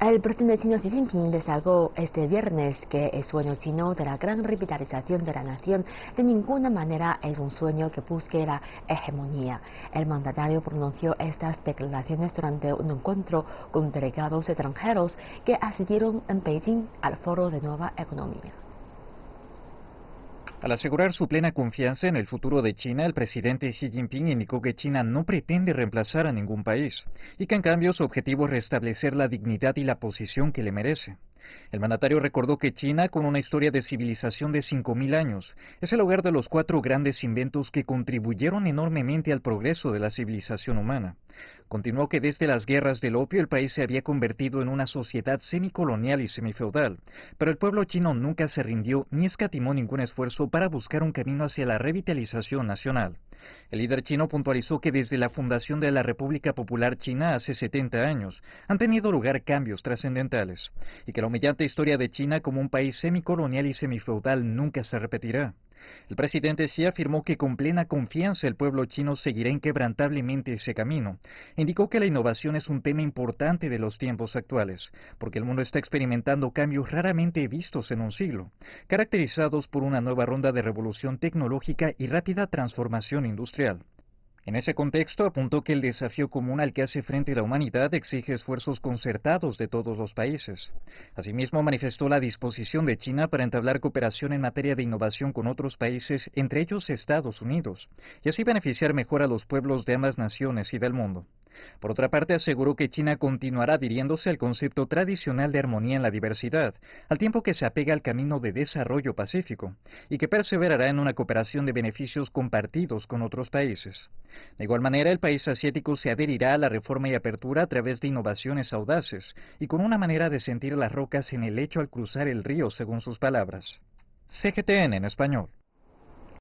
El presidente chino Xi Jinping destacó este viernes que el sueño chino de la gran revitalización de la nación de ninguna manera es un sueño que busque la hegemonía. El mandatario pronunció estas declaraciones durante un encuentro con delegados extranjeros que asistieron en Beijing al Foro de Nueva Economía. Al asegurar su plena confianza en el futuro de China, el presidente Xi Jinping indicó que China no pretende reemplazar a ningún país y que en cambio su objetivo es restablecer la dignidad y la posición que le merece. El mandatario recordó que China, con una historia de civilización de 5.000 años, es el hogar de los cuatro grandes inventos que contribuyeron enormemente al progreso de la civilización humana. Continuó que desde las guerras del opio el país se había convertido en una sociedad semicolonial y semifeudal, pero el pueblo chino nunca se rindió ni escatimó ningún esfuerzo para buscar un camino hacia la revitalización nacional. El líder chino puntualizó que desde la fundación de la República Popular China hace 70 años han tenido lugar cambios trascendentales y que la humillante historia de China como un país semicolonial y semifeudal nunca se repetirá. El presidente Xi afirmó que con plena confianza el pueblo chino seguirá inquebrantablemente ese camino. Indicó que la innovación es un tema importante de los tiempos actuales, porque el mundo está experimentando cambios raramente vistos en un siglo, caracterizados por una nueva ronda de revolución tecnológica y rápida transformación industrial. En ese contexto, apuntó que el desafío común al que hace frente la humanidad exige esfuerzos concertados de todos los países. Asimismo, manifestó la disposición de China para entablar cooperación en materia de innovación con otros países, entre ellos Estados Unidos, y así beneficiar mejor a los pueblos de ambas naciones y del mundo. Por otra parte, aseguró que China continuará adhiriéndose al concepto tradicional de armonía en la diversidad, al tiempo que se apega al camino de desarrollo pacífico, y que perseverará en una cooperación de beneficios compartidos con otros países. De igual manera, el país asiático se adherirá a la reforma y apertura a través de innovaciones audaces y con una manera de sentir las rocas en el lecho al cruzar el río, según sus palabras. CGTN en español.